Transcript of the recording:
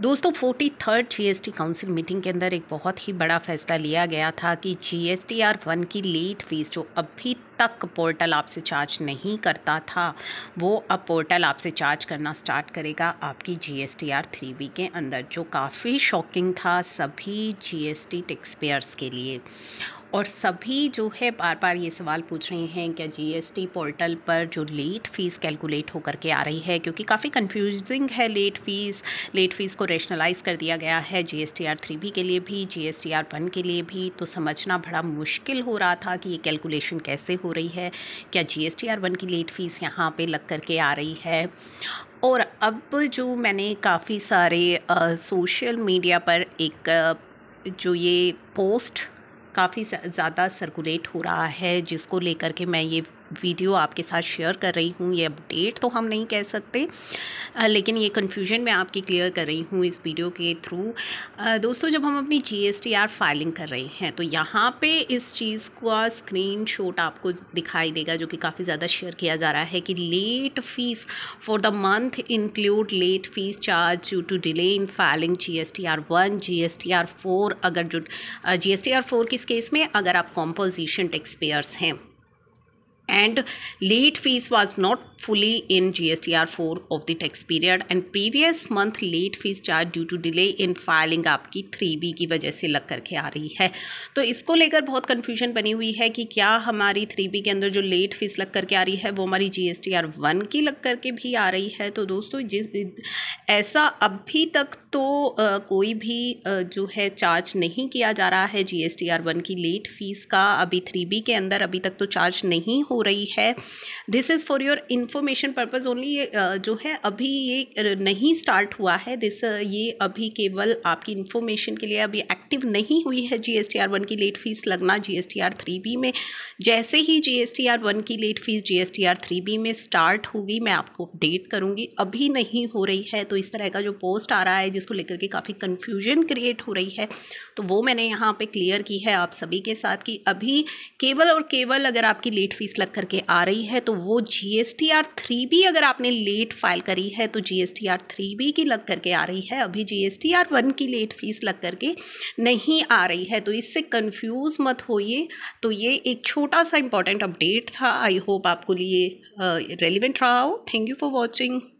दोस्तों forty third G council meeting के अंदर एक बहुत ही बड़ा फैसला लिया गया था कि G S T R one की लेट फीस जो अब भी तक पोर्टल आपसे चार्ज नहीं करता था वो अब पोर्टल आपसे चार्ज करना स्टार्ट करेगा आपकी G S T R three B के अंदर जो काफ़ी शॉकिंग था सभी G S T tax payers के लिए और सभी जो है बार बार ये सवाल पूछ रहे हैं क्या जी एस टी पोर्टल पर जो लेट फीस कैलकुलेट होकर के आ रही है क्योंकि काफ़ी कंफ्यूजिंग है लेट फीस लेट फीस को रेशनलाइज कर दिया गया है G S T R three B के लिए भी G S T R one के लिए भी तो समझना बड़ा मुश्किल हो रहा था कि ये कैलकुलेशन कैसे हो रही है क्या G S T R one की लेट फ़ीस यहाँ पे लग कर के आ रही है और अब जो मैंने काफ़ी सारे सोशल मीडिया पर एक आ, जो ये पोस्ट काफ़ी ज़्यादा सर्कुलेट हो रहा है जिसको लेकर के मैं ये वीडियो आपके साथ शेयर कर रही हूँ ये अपडेट तो हम नहीं कह सकते लेकिन ये कन्फ्यूजन मैं आपकी क्लियर कर रही हूँ इस वीडियो के थ्रू दोस्तों जब हम अपनी G S T R filing कर रहे हैं तो यहाँ पे इस चीज़ का स्क्रीन शॉट आपको दिखाई देगा जो कि काफ़ी ज़्यादा शेयर किया जा रहा है कि late fee for the month include late fee charge due to delay in filing G S T R one G S T R four अगर जो G S T R four किस केस में अगर आप कॉम्पोजिशन टैक्स पेयर्स हैं and late fees was not fully in GSTR 4 of the tax period and previous month late fees charge due to delay in filing आपकी 3B की वजह से लग करके आ रही है तो इसको लेकर बहुत कन्फ्यूजन बनी हुई है कि क्या हमारी 3B के अंदर जो लेट फीस लग करके आ रही है वो हमारी G S T R one की लग करके भी आ रही है तो दोस्तों जिस ऐसा अभी तक तो आ, कोई भी आ, जो है चार्ज नहीं किया जा रहा है G S T R one की लेट फीस का अभी थ्री बी के अंदर अभी तक तो चार्ज नहीं हो हो रही है this is for your information purpose only जो है अभी ये नहीं स्टार्ट हुआ है दिस ये अभी केवल आपकी इन्फॉर्मेशन के लिए अभी एक्टिव नहीं हुई है जी एस आर वन की लेट फीस लगना G S T three B में जैसे ही जी एस वन की late fee G S T R three B में स्टार्ट होगी मैं आपको अपडेट करूँगी अभी नहीं हो रही है तो इस तरह का जो पोस्ट आ रहा है जिसको लेकर के काफ़ी कन्फ्यूजन क्रिएट हो रही है तो वो मैंने यहाँ पे क्लियर की है आप सभी के साथ कि अभी केवल और केवल अगर आपकी लेट फीस लग लग करके आ रही है तो वो G S T R three B अगर आपने लेट फाइल करी है तो G S T R three B की लग करके आ रही है अभी G S T R one की लेट फीस लग करके नहीं आ रही है तो इससे कन्फ्यूज़ मत होइए तो ये एक छोटा सा इंपॉर्टेंट अपडेट था आई होप आपको लिए रेलिवेंट uh, रहा हो थैंक यू फॉर वॉचिंग